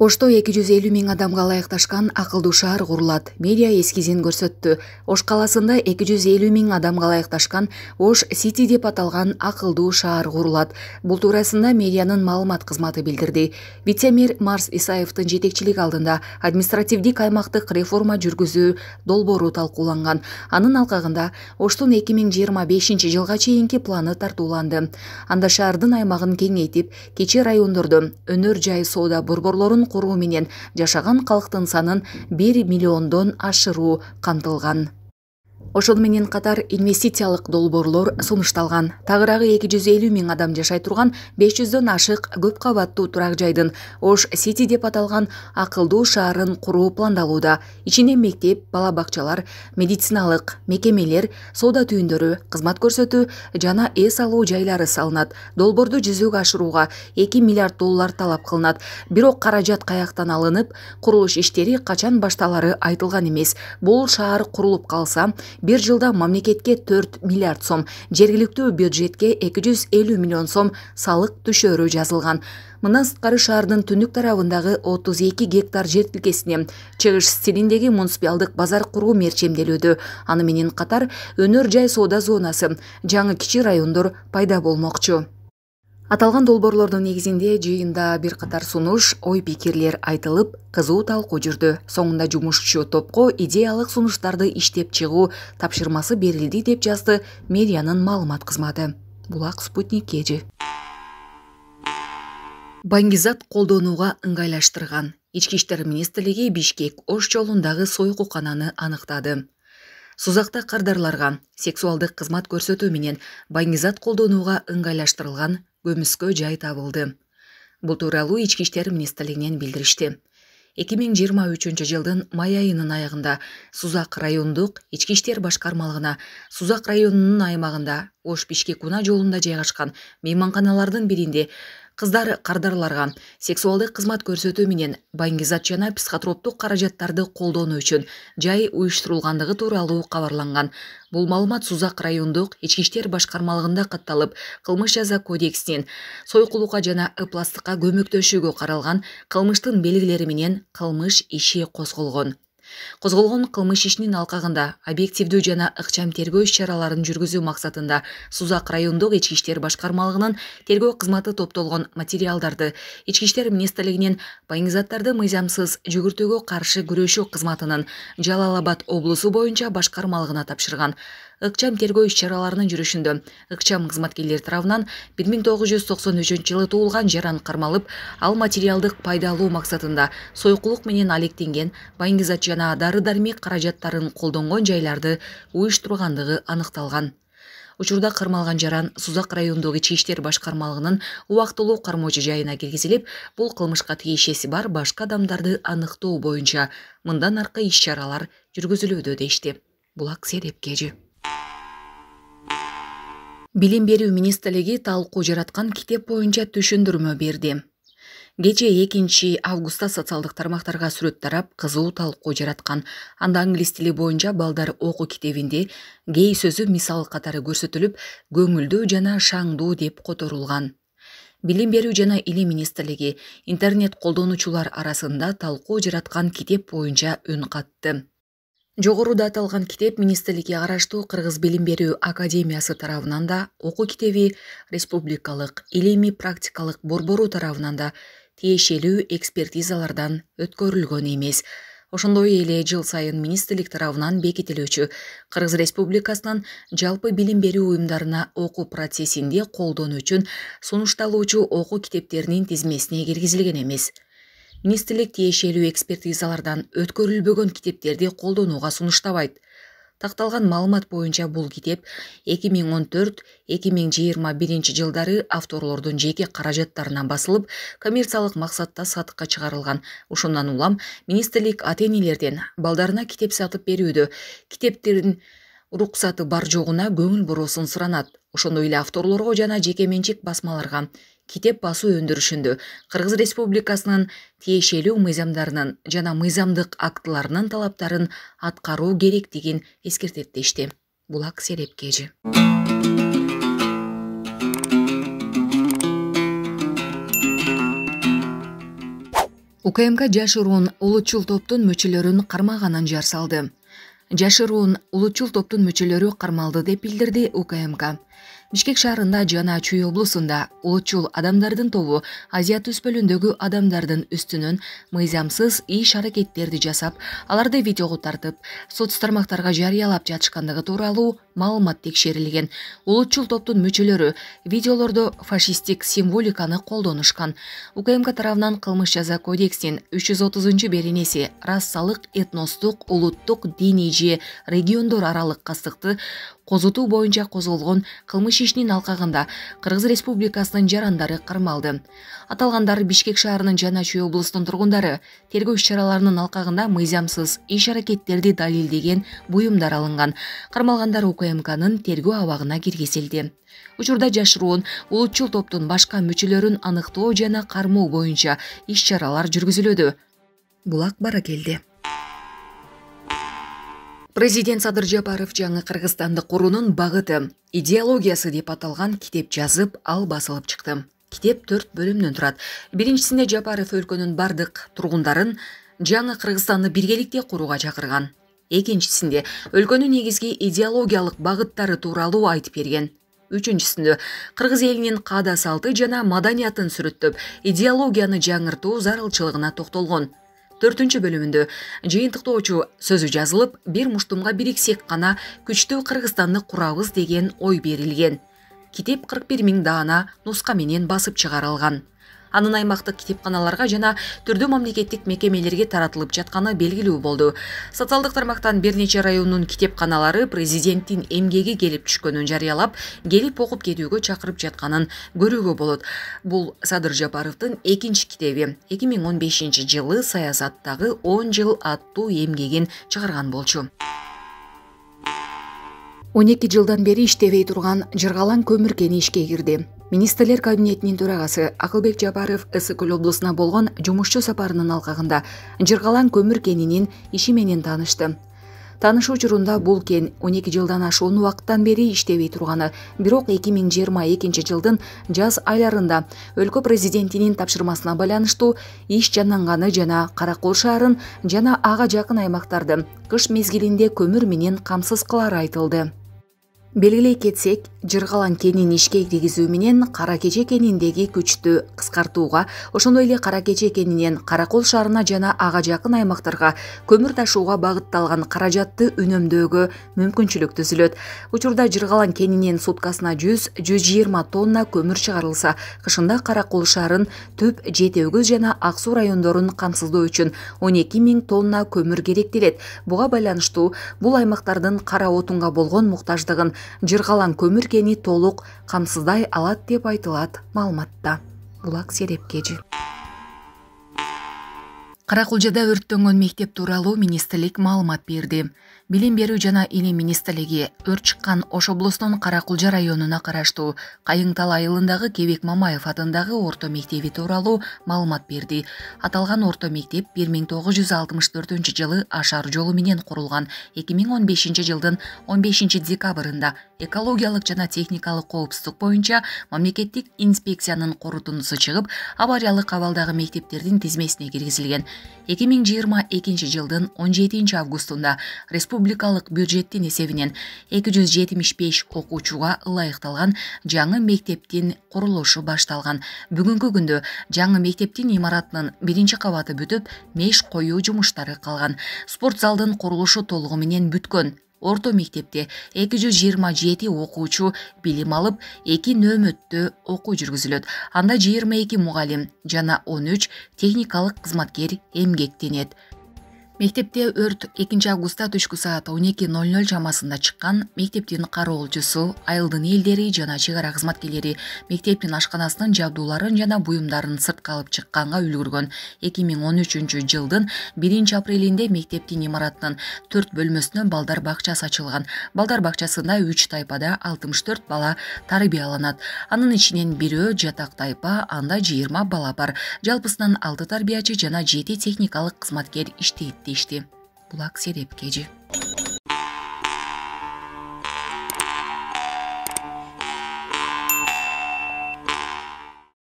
ошто 250 жүз элүү миң адамга ылайыкташкан акылдуу шаар курулат медиа эскизин көрсөттү ош қаласында 250 жүз элүү миң адамга ылайыкташкан ош сити деп аталган акылдуу шаар курулат бул турасында медианын маалымат кызматы билдирди вице марс Исаевтың жетекчилиги алдында административдик аймактык реформа жүргүзүү долбоору талкууланган анын алкагында оштун 2025 миң жыйырма жылга чейинки планы тартууланды анда шаардын аймагын кеңейтип кече райондорду өнөр жай соода борборлорун аймағын менен жашаған халықтың санын бир миллиондон ашыруу камтылган ошону менен катар инвестициялык долбоорлор сунушталган тагыраагы эки жүз элүү миң адам жашай турган беш жүздөн ашык көп кабаттуу турак жайдын ош сити деп аталган акылдуу шаарын куруу пландалууда ичинде мектеп бала бакчалар медициналык мекемелер соода түйүндөрү кызмат көрсөтүү жана эс алуу жайлары салынат долбоорду жүзөгө ашырууга эки миллиард доллар талап кылынат бирок каражат каяктан алынып курулуш иштери качан башталары айтылган эмес бул шаар курулуп калса бир жылда мамлекетке 4 миллиард сом жергиликтүү бюджетке 250 миллион сом салык түшөрү жазылган мындан сырткары шаардын түндүк тарабындагы 32 гектар жер тилкесине чыгыш стилиндеги базар куруу мерчемделүүдө аны менен катар өнөр жай соода зонасы жаңы кичи райондор пайда болмокчу аталған долбоорлордун негизинде жыйында бир катар сунуш ой пикирлер айтылып кызуу талкуу жүрдү соңунда жумушчу топко идеялык сунуштарды иштеп чыгуу тапшырмасы берилди деп жазды медианын маалымат кызматы булак спутник кежи баңгизат колдонууга ыңгайлаштырган ички иштер министрлиги бишкек ош жолундагы сойкукананы аныктады сузакта кардарларга сексуалдык кызмат көрсөтүү менен баңгизат колдонууга ыңгайлаштырылган көмүскө жай табылды бул тууралуу ички иштер министрлигинен билдиришти эки миң жыйырма үчүнчү жылдын май айынын аягында сузак райондук ички иштер башкармалыгына сузак районунун аймагында ош бишкек унаа жолунда жайгашкан мейманканалардын биринде кыздар кардарларга сексуалдык кызмат көрсөтүү менен баңгизат жана психотроптук каражаттарды колдонуу үчүн жай уюштурулгандыгы тууралуу кабарланган бул маалымат сузак райондук ички иштер башкармалыгында катталып кылмыш жаза кодексинин сойкулукка жана ыпластыкка көмөктөшүүгө каралган кылмыштын белгилери менен кылмыш иши козголгон козголгон кылмыш ишинин алқағында объективді жана ыкчам тергөө иш чараларын жүргүзүү мақсатында сузақ райондук ички иштер башкармалыгынын тергөө кызматы топтолгон материалдарды ички иштер министрлигинин поингзаттарды мыйзамсыз жүгүртүүгө каршы күрөшүү кызматынын жалал абад облусу боюнча башкармалыгына тапшырган ыкчам тергөө иш чараларынын жүрүшүндө ыкчам кызматкерлер тарабынан жылы туулган жаран қармалып ал материалдық пайда мақсатында максатында менен алектенген баңгизат жана жана дары дармек каражаттарын колдонгон жайларды уюштургандыгы аныкталган учурда кармалган жаран сузак райондук ички иштер башкармалыгынын убактылуу кармоочу жайына киргизилип бул кылмышка тиешеси бар башка адамдарды аныктоо боюнча мындан аркы иш чаралар жүргүзүлүүдө дешти булак серепкежи билим берүү министрлиги талкуу жараткан китеп боюнча түшүндүрмө берди кече экинчи августта социалдык тармактарга сүрөт тарап кызуу талкуу жараткан анда англис тили боюнча балдар окуу китебинде гей сөзү мисал катары көрсөтүлүп көңүлдүү жана шаңдуу деп которулган билим берүү жана илим министрлиги интернет колдонуучулар арасында талкуу жараткан китеп боюнча үн катты жогоруда аталган китеп министрликке караштуу кыргыз билим берүү академиясы тарабынан да окуу китеби республикалык илимий практикалык борбору тарабынан да тиешелүү экспертизалардан өткөрүлгөн эмес ошондой эле жыл сайын министрлик тарабынан бекитилүүчү кыргыз республикасынын жалпы билим берүү уюмдарына окуу процессинде колдонуу үчүн сунушталуучу окуу китептеринин тизмесине киргизилген эмес министрлик тиешелүү экспертизалардан өткөрүлбөгөн китептерди колдонууга сунуштабайт такталган маалымат боюнча бул китеп эки миң жылдары авторлордун жеке қаражаттарынан басылып коммерциялык мақсатта сатыкка чыгарылган ошондон улам министрлик ата энелерден балдарына китеп сатып берүүдө китептердин уруксаты бар жогуна көңүл буруусун суранат ошондой эле авторлорго жана жеке менчик басмаларга китеп басуу өндүрүшүндө кыргыз республикасынын тиешелүү мыйзамдарынын жана мыйзамдык актыларынын талаптарын аткаруу керектигин эскертет дешти булак серепкежи укмк жашыруун улутчул топтун мүчөлөрүн кармаганын жар салды жашыруун улутчул топтун мүчөлөрү кармалды деп билдирди укмк бишкек шаарында жана чүй облусунда улутчул адамдардын тобу азия түспөлүндөгү адамдардын үстүнөн мыйзамсыз иш аракеттерди жасап аларды видеого тартып соц тармактарга жарыялап жатышкандыгы тууралуу маалымат текшерилген улутчул топтун мүчөлөрү видеолордо фашисттик символиканы колдонушкан укмк тарабынан кылмыш жаза кодексинин үч жүз отузунчу беренеси рассалык этностук улуттук диний же региондор аралык кастыкты козутуу боюнча козголгон кылмыш Чечнин алқағында қырғыз республикасынын жарандары кармалды аталгандар бишкек шаарынын жана чүй облусунун тургундары тергөө иш чараларынын алкагында мыйзамсыз иш аракеттерди далилдеген буюмдар алынган кармалгандар укмкнын тергөө абагына киргизилди учурда жашыруун улутчул топтун башка мүчөлөрүн аныктоо жана кармоо боюнча иш чаралар жүргүзүлүүдө булак бара келді президент садыр жапаров жаңы қырғызстандық құрудың бағыты идеологиясы деп аталған китеп жазып ал басылып шықты китеп төрт бөлімнен тұрат. биринчисинде жапаров өлкөнүн бардық тургундарын жаңы кыргызстанды биргеликте курууга чакырган экинчисинде өлкөнүн негизги идеологиялық бағыттары тууралуу айтып берген үчүнчүсүндө кыргыз элинин каада салты жана маданиятын сүрөттөп идеологияны жаңыртуу зарылчылыгына токтолгон төртүнчү бөлүмүндө жыйынтыктоочу сөзү жазылып бир муштумга бириксек гана күчтүү кыргызстанды курабыз деген ой берилген китеп кырк бир миң даана нуска менен басып чыгарылган анын аймактык китепканаларга жана түрдүү мамлекеттик мекемелерге таратылып жатканы белгилүү болду социалдык тармактан бир нече райондун китепканалары президенттин эмгеги келип түшкөнүн жарыялап келип окуп кетүүгө чакырып жатканын көрүүгө болот бул садыр жапаровдун экинчи китеби эки миң он бешинчи жылы саясаттагы он жыл аттуу эмгегин чыгарган болчу он эки жылдан бери иштебей турган жыргалаң көмүр кени ишке кирди министрлер кабинетинин төрагасы Ақылбек жапаров ысык көл облусуна болгон жумушчу сапарынын алкагында жыргалаң көмүр кенинин иши менен таанышты таанышуу учурунда бул кен 12 жылдан ашуун убакыттан бери иштебей турганы бирок 2022 жылдын жаз айларында өлкө президентинин тапшырмасына байланыштуу иш жанданганы жана кара кол шаарын жана ага жакын аймактарды кыш мезгилинде көмүр менен камсыз кылары айтылды белгилей кетсек жыргалаң кенин ишке киргизүү менен кара кече кениндеги күчтү кыскартууга ошондой эле кара кече кенинен кара кол шаарына жана ага жакын аймактарга көмүр ташууга багытталган каражатты үнөмдөөгө мүмкүнчүлүк түзүлөт учурда жыргалаң кенинен суткасына жүз жүз жыйырма тонна көмүр чыгарылса кышында кара кол шаарын түп жети өгүз жана ак суу райондорун камсыздоо үчүн он эки миң тонна көмүр керектелет буга байланыштуу бул аймактардын кара отунга болгон муктаждыгын жыргалаң көмүр кени толук камсыздай алат деп айтылат маалыматта булак серепкежи каракулжада өрттөнгөн мектеп тууралуу министрлик маалымат берди билим берүү жана илим министрлиги өрт чыккан ош облусунун кара кулжа районуна караштуу кайың тала айылындагы кебек мамаев атындагы орто мектеби тууралуу маалымат берди аталган орто мектеп бир миң тогуз жүз алтымыш төртүнчү жылы ашар жолу менен курулган эки миң он бешинчи жылдын он бешинчи декабрында экологиялык жана техникалык коопсуздук боюнча мамлекеттик инспекциянын корутундусу чыгып авариялык абалдагы мектептердин тизмесине киргизилген эки миң жыйырма экинчи жылдын он жетинчи августунда республикалык бюджеттин эсебинен эки жүз жетимиш беш окуучуга ылайыкталган жаңы мектептин курулушу башталган бүгүнкү күндө жаңы мектептин имаратынын биринчи кабаты бүтүп меш коюу жумуштары калган спорт залдын курулушу толугу менен бүткөн орто мектепте эки жүз жыйырма жети окуучу билим алып эки нөөмөттө окуу жүргүзүлөт анда жыйырма эки мугалим жана он үч техникалык кызматкер эмгектенет мектепте өрт экинчи августта түшкү саат он эки ноль ноль чамасында чыккан мектептин кароолчусу айылдын элдери жана чек ара кызматкерлери мектептин ашканасынын жабдууларын жана буюмдарын сыртка алып чыкканга үлгүргөн эки миң он үчүнчү жылдын биринчи апрелинде мектептин имаратынын төрт бөлмөсүнө балдар бакчасы ачылган балдар бакчасында үч тайпада алтымыш төрт бала тарбияланат анын ичинен бирөө жатак тайпа анда жыйырма бала бар жалпысынан алты тарбиячы жана жети техникалык кызматкер иштейт serpti işte. Bulak Sedep Gece.